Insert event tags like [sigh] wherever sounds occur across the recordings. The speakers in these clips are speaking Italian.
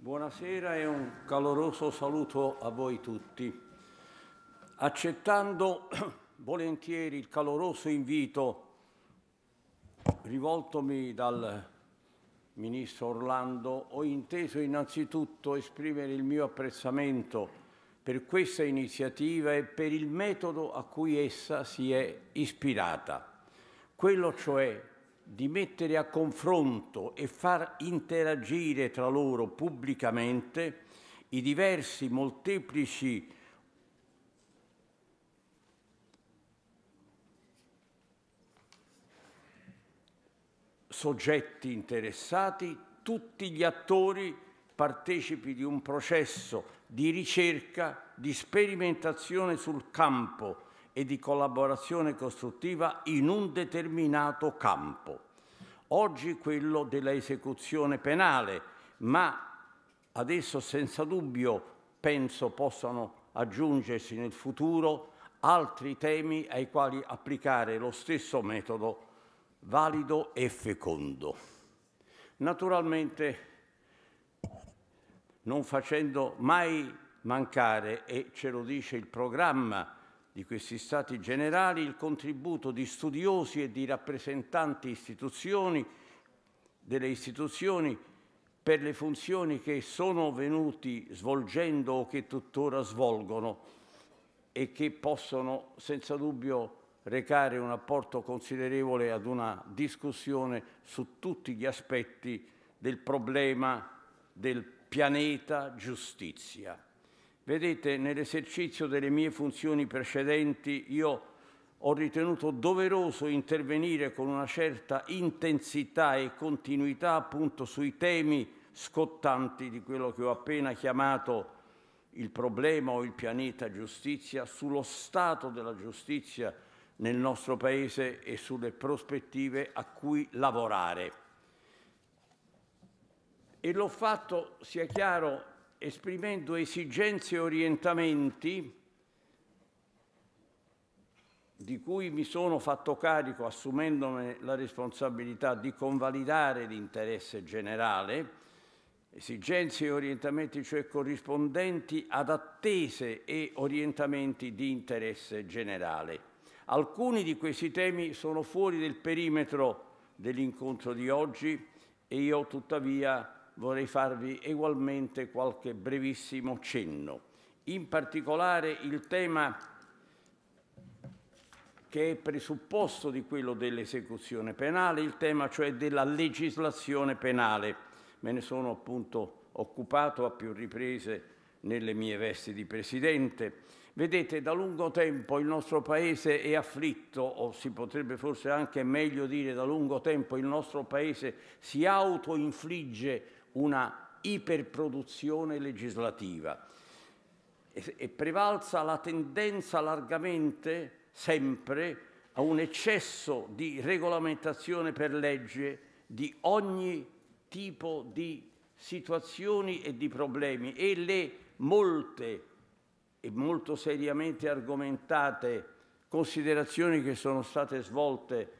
Buonasera e un caloroso saluto a voi tutti. Accettando [clears throat] volentieri il caloroso invito rivoltomi dal Ministro Orlando, ho inteso innanzitutto esprimere il mio apprezzamento per questa iniziativa e per il metodo a cui essa si è ispirata, quello cioè di mettere a confronto e far interagire tra loro pubblicamente i diversi molteplici soggetti interessati, tutti gli attori partecipi di un processo di ricerca, di sperimentazione sul campo e di collaborazione costruttiva in un determinato campo oggi quello dell'esecuzione penale, ma adesso senza dubbio penso possano aggiungersi nel futuro altri temi ai quali applicare lo stesso metodo valido e fecondo. Naturalmente non facendo mai mancare, e ce lo dice il programma di questi stati generali il contributo di studiosi e di rappresentanti istituzioni, delle istituzioni per le funzioni che sono venuti svolgendo o che tuttora svolgono e che possono senza dubbio recare un apporto considerevole ad una discussione su tutti gli aspetti del problema del pianeta giustizia. Vedete, nell'esercizio delle mie funzioni precedenti io ho ritenuto doveroso intervenire con una certa intensità e continuità appunto sui temi scottanti di quello che ho appena chiamato il problema o il pianeta giustizia, sullo stato della giustizia nel nostro Paese e sulle prospettive a cui lavorare. E l'ho fatto, sia chiaro, esprimendo esigenze e orientamenti di cui mi sono fatto carico assumendomi la responsabilità di convalidare l'interesse generale, esigenze e orientamenti cioè corrispondenti ad attese e orientamenti di interesse generale. Alcuni di questi temi sono fuori del perimetro dell'incontro di oggi e io tuttavia vorrei farvi egualmente qualche brevissimo cenno. In particolare il tema che è presupposto di quello dell'esecuzione penale, il tema cioè della legislazione penale. Me ne sono appunto occupato a più riprese nelle mie vesti di Presidente. Vedete, da lungo tempo il nostro Paese è afflitto, o si potrebbe forse anche meglio dire da lungo tempo il nostro Paese si autoinfligge una iperproduzione legislativa. È prevalsa la tendenza largamente, sempre, a un eccesso di regolamentazione per legge di ogni tipo di situazioni e di problemi e le molte e molto seriamente argomentate considerazioni che sono state svolte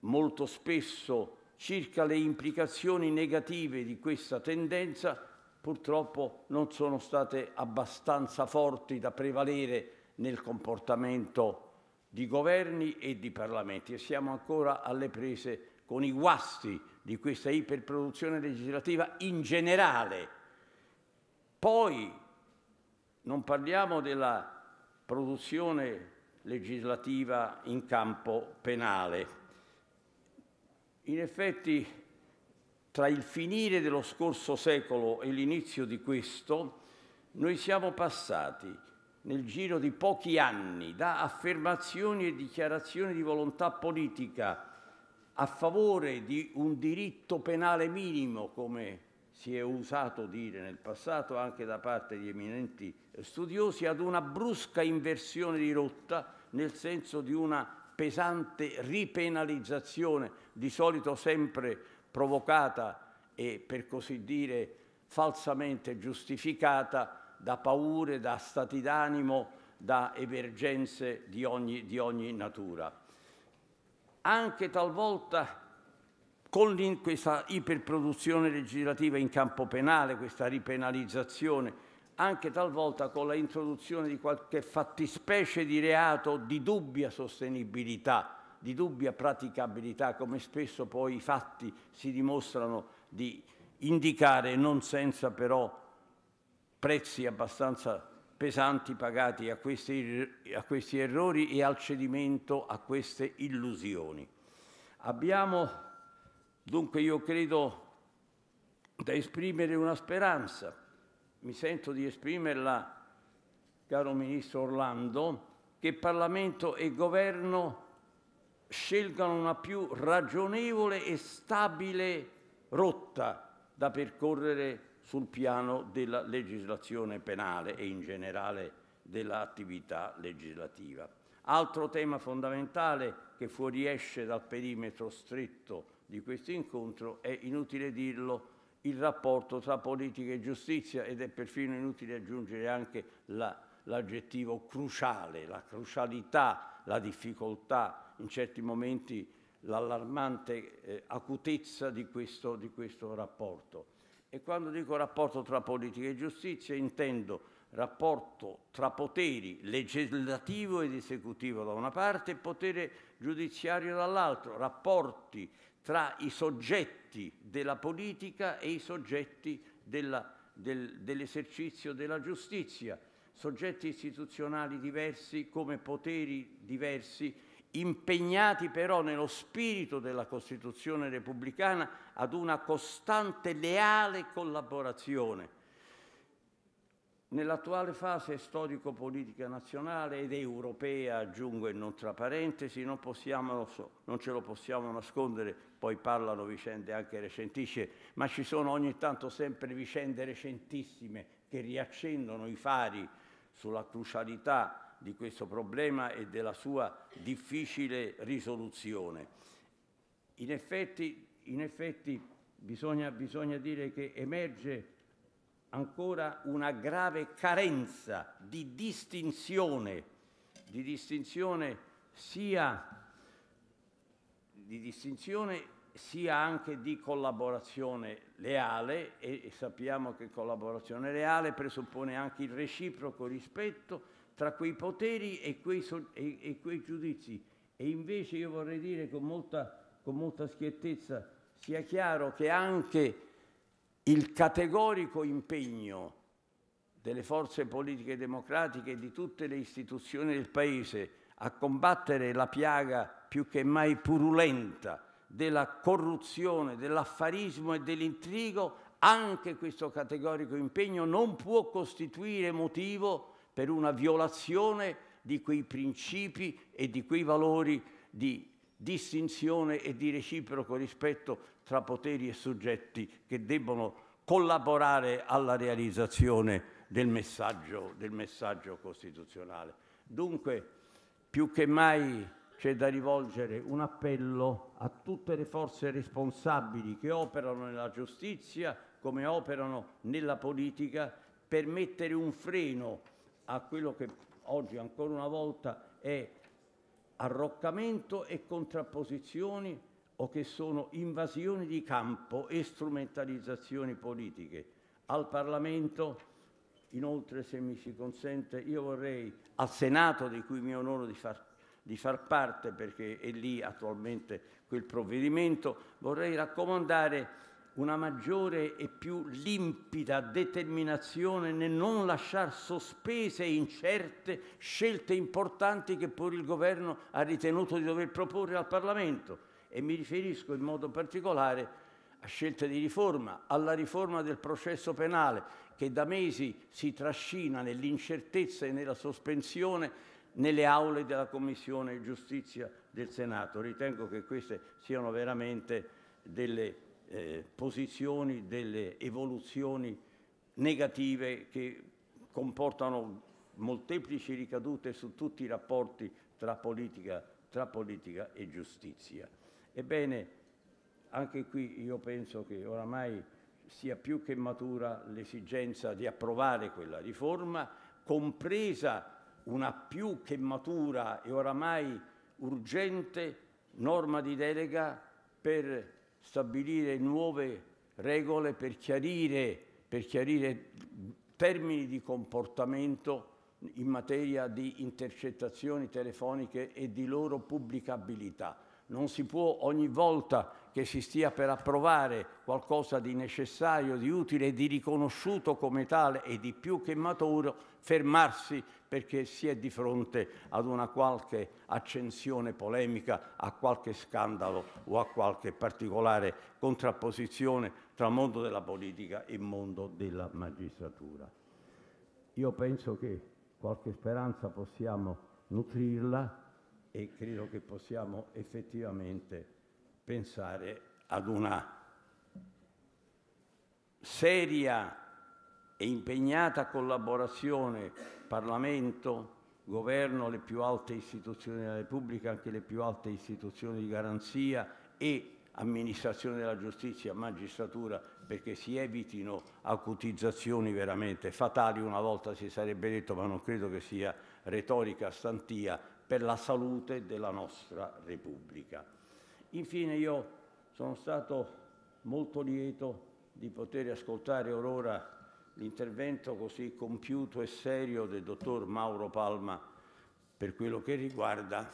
molto spesso circa le implicazioni negative di questa tendenza purtroppo non sono state abbastanza forti da prevalere nel comportamento di governi e di parlamenti e siamo ancora alle prese con i guasti di questa iperproduzione legislativa in generale. Poi non parliamo della produzione legislativa in campo penale. In effetti, tra il finire dello scorso secolo e l'inizio di questo, noi siamo passati nel giro di pochi anni da affermazioni e dichiarazioni di volontà politica a favore di un diritto penale minimo, come si è usato dire nel passato anche da parte di eminenti studiosi, ad una brusca inversione di rotta nel senso di una pesante ripenalizzazione, di solito sempre provocata e per così dire falsamente giustificata da paure, da stati d'animo, da emergenze di ogni, di ogni natura. Anche talvolta con questa iperproduzione legislativa in campo penale, questa ripenalizzazione, anche talvolta con la introduzione di qualche fattispecie di reato di dubbia sostenibilità, di dubbia praticabilità, come spesso poi i fatti si dimostrano di indicare, non senza però prezzi abbastanza pesanti pagati a questi, a questi errori e al cedimento a queste illusioni. Abbiamo dunque, io credo, da esprimere una speranza mi sento di esprimerla, caro Ministro Orlando, che Parlamento e Governo scelgano una più ragionevole e stabile rotta da percorrere sul piano della legislazione penale e in generale dell'attività legislativa. Altro tema fondamentale che fuoriesce dal perimetro stretto di questo incontro è, inutile dirlo, il rapporto tra politica e giustizia ed è perfino inutile aggiungere anche l'aggettivo cruciale, la crucialità, la difficoltà, in certi momenti l'allarmante eh, acutezza di questo, di questo rapporto. E quando dico rapporto tra politica e giustizia intendo rapporto tra poteri legislativo ed esecutivo da una parte e potere giudiziario dall'altro, rapporti tra i soggetti della politica e i soggetti dell'esercizio del, dell della giustizia, soggetti istituzionali diversi come poteri diversi, impegnati però nello spirito della Costituzione repubblicana ad una costante leale collaborazione Nell'attuale fase storico-politica nazionale ed europea, aggiungo e non tra parentesi, non, possiamo, non, ce lo possiamo nascondere, poi parlano vicende anche recentissime, ma ci sono ogni tanto sempre vicende recentissime che riaccendono i fari sulla crucialità di questo problema e della sua difficile risoluzione. In effetti, in effetti bisogna, bisogna dire che emerge ancora una grave carenza di distinzione, di distinzione sia, di distinzione sia anche di collaborazione leale e sappiamo che collaborazione leale presuppone anche il reciproco rispetto tra quei poteri e quei, so e, e quei giudizi. E invece io vorrei dire con molta, con molta schiettezza, sia chiaro che anche il categorico impegno delle forze politiche democratiche e di tutte le istituzioni del Paese a combattere la piaga più che mai purulenta della corruzione, dell'affarismo e dell'intrigo, anche questo categorico impegno non può costituire motivo per una violazione di quei principi e di quei valori di distinzione e di reciproco rispetto tra poteri e soggetti che debbono collaborare alla realizzazione del messaggio, del messaggio costituzionale. Dunque, più che mai c'è da rivolgere un appello a tutte le forze responsabili che operano nella giustizia come operano nella politica per mettere un freno a quello che oggi ancora una volta è arroccamento e contrapposizioni o che sono invasioni di campo e strumentalizzazioni politiche. Al Parlamento, inoltre, se mi si consente, io vorrei, al Senato, di cui mi onoro di far, di far parte, perché è lì attualmente quel provvedimento, vorrei raccomandare una maggiore e più limpida determinazione nel non lasciare sospese e incerte scelte importanti che pure il governo ha ritenuto di dover proporre al Parlamento e mi riferisco in modo particolare a scelte di riforma, alla riforma del processo penale che da mesi si trascina nell'incertezza e nella sospensione nelle aule della Commissione Giustizia del Senato. Ritengo che queste siano veramente delle eh, posizioni, delle evoluzioni negative che comportano molteplici ricadute su tutti i rapporti tra politica, tra politica e giustizia. Ebbene, anche qui io penso che oramai sia più che matura l'esigenza di approvare quella riforma, compresa una più che matura e oramai urgente norma di delega per stabilire nuove regole, per chiarire, per chiarire termini di comportamento in materia di intercettazioni telefoniche e di loro pubblicabilità. Non si può ogni volta che si stia per approvare qualcosa di necessario, di utile, e di riconosciuto come tale e di più che maturo, fermarsi perché si è di fronte ad una qualche accensione polemica, a qualche scandalo o a qualche particolare contrapposizione tra mondo della politica e mondo della magistratura. Io penso che qualche speranza possiamo nutrirla e credo che possiamo effettivamente pensare ad una seria e impegnata collaborazione Parlamento, Governo, le più alte istituzioni della Repubblica, anche le più alte istituzioni di garanzia e amministrazione della giustizia, magistratura, perché si evitino acutizzazioni veramente fatali. Una volta si sarebbe detto, ma non credo che sia retorica stantia, per la salute della nostra Repubblica. Infine io sono stato molto lieto di poter ascoltare or ora l'intervento così compiuto e serio del dottor Mauro Palma per quello che riguarda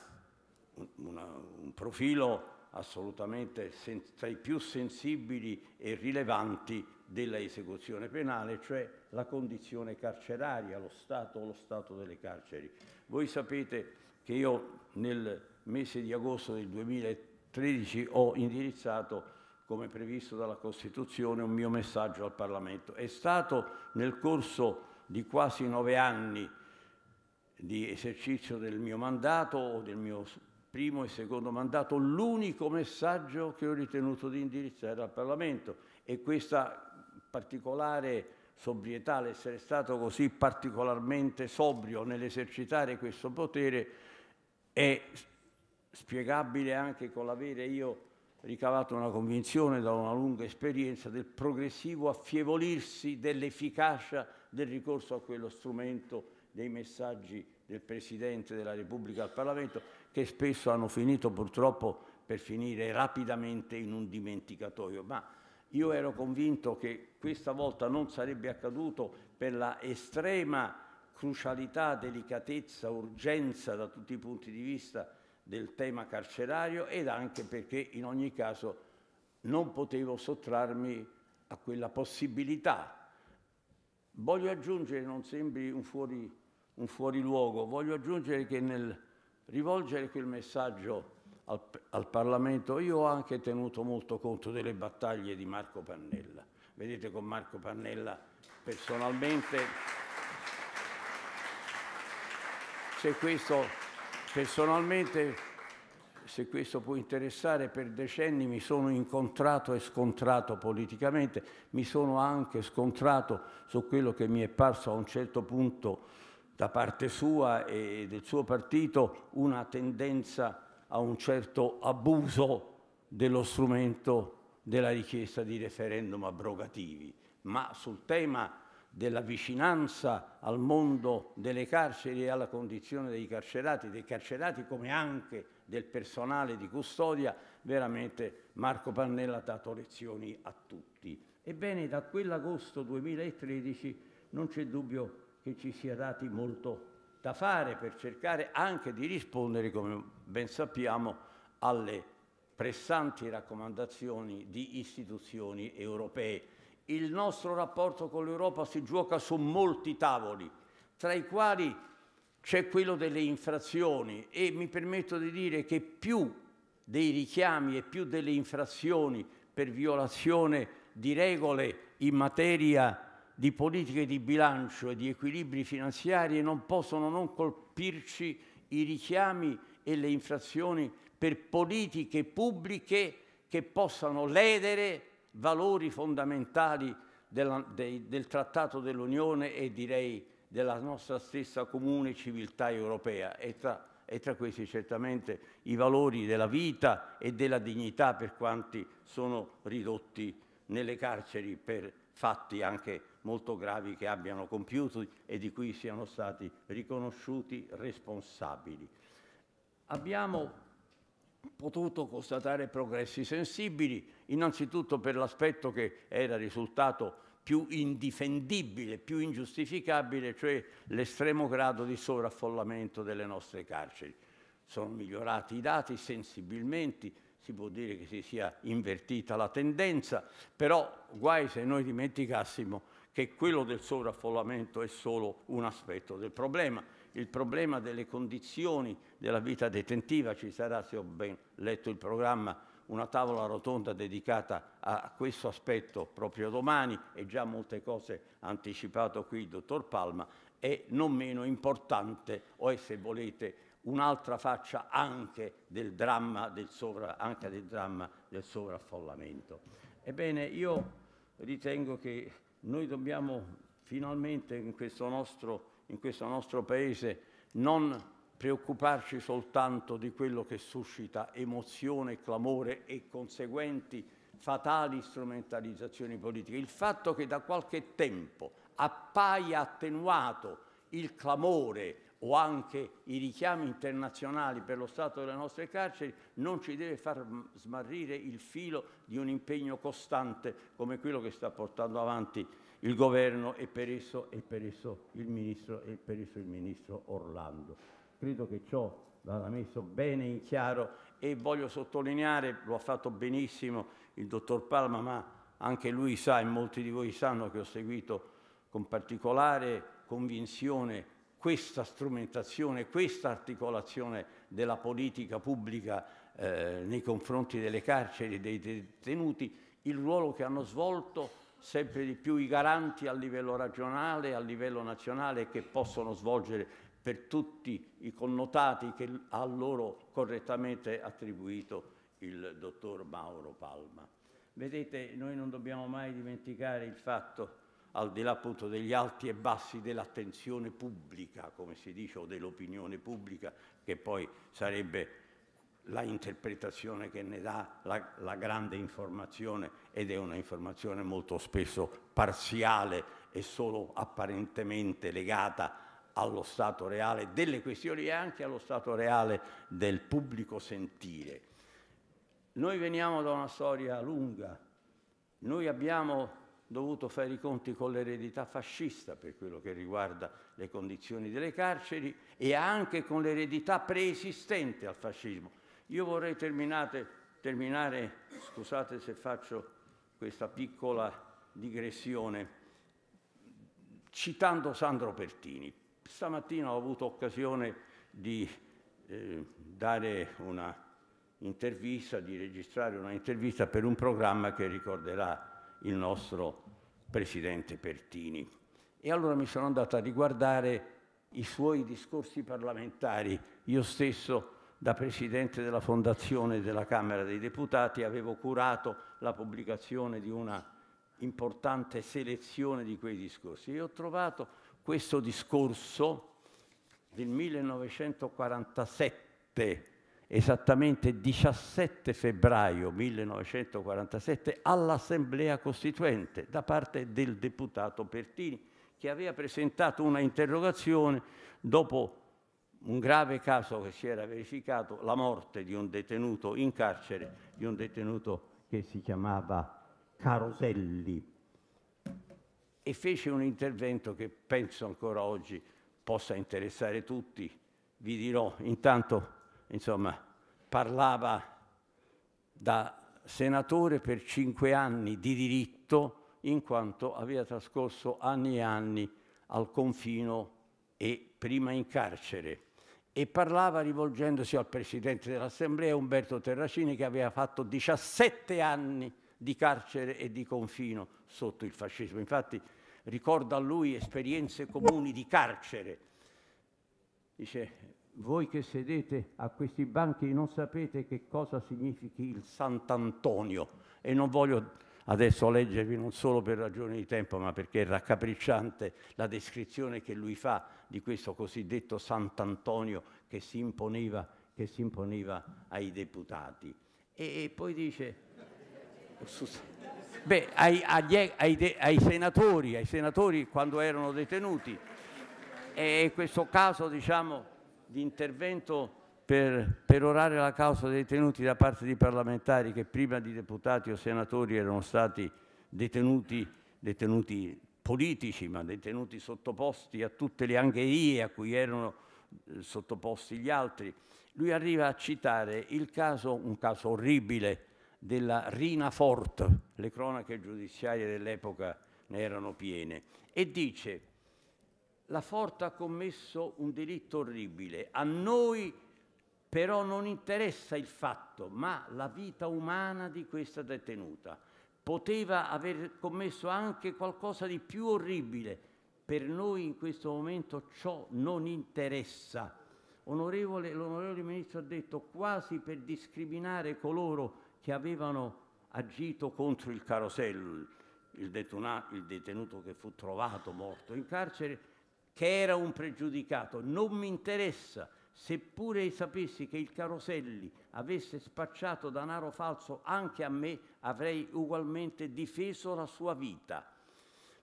una, un profilo assolutamente tra i più sensibili e rilevanti della esecuzione penale, cioè la condizione carceraria, lo stato, lo stato delle carceri. Voi sapete che io nel mese di agosto del 2013 ho indirizzato, come previsto dalla Costituzione, un mio messaggio al Parlamento. È stato nel corso di quasi nove anni di esercizio del mio mandato o del mio primo e secondo mandato l'unico messaggio che ho ritenuto di indirizzare al Parlamento e questa particolare sobrietà, l'essere stato così particolarmente sobrio nell'esercitare questo potere, è spiegabile anche con l'avere io ricavato una convinzione da una lunga esperienza del progressivo affievolirsi dell'efficacia del ricorso a quello strumento dei messaggi del Presidente della Repubblica al Parlamento che spesso hanno finito purtroppo per finire rapidamente in un dimenticatoio. Ma io ero convinto che questa volta non sarebbe accaduto per la estrema crucialità, delicatezza, urgenza da tutti i punti di vista del tema carcerario ed anche perché in ogni caso non potevo sottrarmi a quella possibilità. Voglio aggiungere, non sembri un fuori, un fuori luogo, voglio aggiungere che nel rivolgere quel messaggio al, al Parlamento io ho anche tenuto molto conto delle battaglie di Marco Pannella. Vedete con Marco Pannella personalmente... se questo personalmente, se questo può interessare, per decenni mi sono incontrato e scontrato politicamente, mi sono anche scontrato su quello che mi è parso a un certo punto da parte sua e del suo partito una tendenza a un certo abuso dello strumento della richiesta di referendum abrogativi, ma sul tema della vicinanza al mondo delle carceri e alla condizione dei carcerati, dei carcerati come anche del personale di custodia, veramente Marco Pannella ha dato lezioni a tutti. Ebbene, da quell'agosto 2013 non c'è dubbio che ci sia dati molto da fare per cercare anche di rispondere, come ben sappiamo, alle pressanti raccomandazioni di istituzioni europee il nostro rapporto con l'Europa si gioca su molti tavoli, tra i quali c'è quello delle infrazioni e mi permetto di dire che più dei richiami e più delle infrazioni per violazione di regole in materia di politiche di bilancio e di equilibri finanziari non possono non colpirci i richiami e le infrazioni per politiche pubbliche che possano ledere valori fondamentali della, dei, del Trattato dell'Unione e direi della nostra stessa comune civiltà europea e tra, e tra, questi certamente i valori della vita e della dignità per quanti sono ridotti nelle carceri per fatti anche molto gravi che abbiano compiuto e di cui siano stati riconosciuti responsabili. Abbiamo potuto constatare progressi sensibili, innanzitutto per l'aspetto che era risultato più indifendibile, più ingiustificabile, cioè l'estremo grado di sovraffollamento delle nostre carceri. Sono migliorati i dati sensibilmente, si può dire che si sia invertita la tendenza, però guai se noi dimenticassimo che quello del sovraffollamento è solo un aspetto del problema il problema delle condizioni della vita detentiva, ci sarà, se ho ben letto il programma, una tavola rotonda dedicata a questo aspetto proprio domani e già molte cose ha anticipato qui il dottor Palma, è non meno importante o è, se volete, un'altra faccia anche del dramma del, sovra, anche del dramma del sovraffollamento. Ebbene, io ritengo che noi dobbiamo finalmente in questo nostro in questo nostro paese non preoccuparci soltanto di quello che suscita emozione, clamore e conseguenti fatali strumentalizzazioni politiche. Il fatto che da qualche tempo appaia attenuato il clamore o anche i richiami internazionali per lo stato delle nostre carceri non ci deve far smarrire il filo di un impegno costante come quello che sta portando avanti il governo e per esso, e per esso il ministro e per esso il ministro Orlando. Credo che ciò vada messo bene in chiaro e voglio sottolineare, lo ha fatto benissimo il dottor Palma, ma anche lui sa e molti di voi sanno che ho seguito con particolare convinzione questa strumentazione, questa articolazione della politica pubblica eh, nei confronti delle carceri e dei detenuti, il ruolo che hanno svolto sempre di più i garanti a livello regionale, a livello nazionale che possono svolgere per tutti i connotati che ha loro correttamente attribuito il dottor Mauro Palma. Vedete, noi non dobbiamo mai dimenticare il fatto, al di là appunto degli alti e bassi dell'attenzione pubblica, come si dice, o dell'opinione pubblica, che poi sarebbe la interpretazione che ne dà la, la grande informazione ed è una informazione molto spesso parziale e solo apparentemente legata allo stato reale delle questioni e anche allo stato reale del pubblico sentire. Noi veniamo da una storia lunga, noi abbiamo dovuto fare i conti con l'eredità fascista per quello che riguarda le condizioni delle carceri e anche con l'eredità preesistente al fascismo. Io vorrei terminare, terminare scusate se faccio questa piccola digressione, citando Sandro Pertini. Stamattina ho avuto occasione di eh, dare una intervista, di registrare una intervista per un programma che ricorderà il nostro presidente Pertini. E allora mi sono andato a riguardare i suoi discorsi parlamentari. Io stesso da presidente della Fondazione della Camera dei Deputati avevo curato la pubblicazione di una importante selezione di quei discorsi e ho trovato questo discorso del 1947, esattamente 17 febbraio 1947, all'Assemblea Costituente da parte del deputato Pertini, che aveva presentato una interrogazione dopo un grave caso che si era verificato, la morte di un detenuto in carcere, di un detenuto che si chiamava Caroselli. E fece un intervento che penso ancora oggi possa interessare tutti. Vi dirò, intanto, insomma, parlava da senatore per cinque anni di diritto in quanto aveva trascorso anni e anni al confino e prima in carcere e parlava rivolgendosi al presidente dell'Assemblea Umberto Terracini che aveva fatto 17 anni di carcere e di confino sotto il fascismo. Infatti ricorda a lui esperienze comuni di carcere. Dice, voi che sedete a questi banchi non sapete che cosa significhi il Sant'Antonio e non voglio Adesso leggervi non solo per ragioni di tempo, ma perché è raccapricciante la descrizione che lui fa di questo cosiddetto Sant'Antonio che si imponeva, che si imponeva ai deputati. E, e poi dice, beh, ai, agli, ai, de, ai, senatori, ai senatori quando erano detenuti. E questo caso, diciamo, di intervento per, per orare la causa dei detenuti da parte di parlamentari che prima di deputati o senatori erano stati detenuti, detenuti politici, ma detenuti sottoposti a tutte le angherie a cui erano eh, sottoposti gli altri. Lui arriva a citare il caso, un caso orribile, della Rina Fort, le cronache giudiziarie dell'epoca ne erano piene, e dice la Fort ha commesso un delitto orribile, a noi però non interessa il fatto, ma la vita umana di questa detenuta. Poteva aver commesso anche qualcosa di più orribile. Per noi in questo momento ciò non interessa. Onorevole, l'onorevole ministro ha detto quasi per discriminare coloro che avevano agito contro il carosello, il, detuna, il detenuto che fu trovato morto in carcere, che era un pregiudicato. Non mi interessa Seppure sapessi che il Caroselli avesse spacciato danaro falso anche a me, avrei ugualmente difeso la sua vita.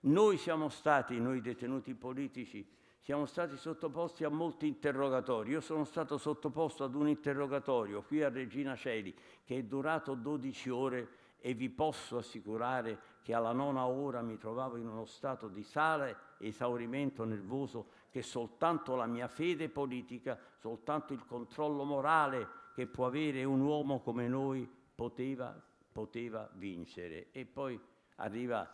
Noi siamo stati, noi detenuti politici, siamo stati sottoposti a molti interrogatori. Io sono stato sottoposto ad un interrogatorio qui a Regina Celi che è durato 12 ore e vi posso assicurare che alla nona ora mi trovavo in uno stato di sale esaurimento nervoso che soltanto la mia fede politica, soltanto il controllo morale che può avere un uomo come noi poteva, poteva vincere. E poi arriva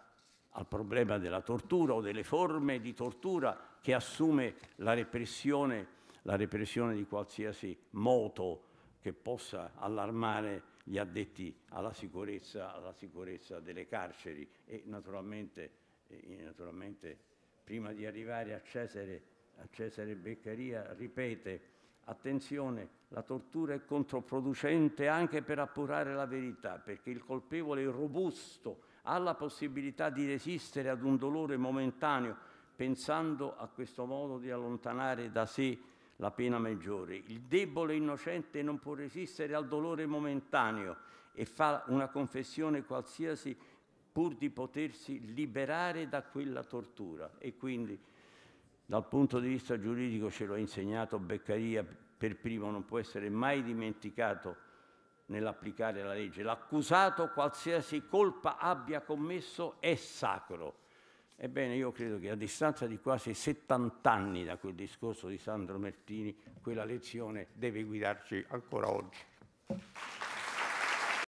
al problema della tortura o delle forme di tortura che assume la repressione, la repressione di qualsiasi moto che possa allarmare gli addetti alla sicurezza, alla sicurezza delle carceri e naturalmente, e naturalmente, prima di arrivare a Cesare, a Cesare Beccaria ripete attenzione, la tortura è controproducente anche per appurare la verità, perché il colpevole robusto ha la possibilità di resistere ad un dolore momentaneo, pensando a questo modo di allontanare da sé la pena maggiore. Il debole innocente non può resistere al dolore momentaneo e fa una confessione qualsiasi pur di potersi liberare da quella tortura. E quindi dal punto di vista giuridico ce l'ha insegnato Beccaria per primo, non può essere mai dimenticato nell'applicare la legge. L'accusato, qualsiasi colpa abbia commesso, è sacro Ebbene, io credo che a distanza di quasi 70 anni da quel discorso di Sandro Mertini, quella lezione deve guidarci ancora oggi.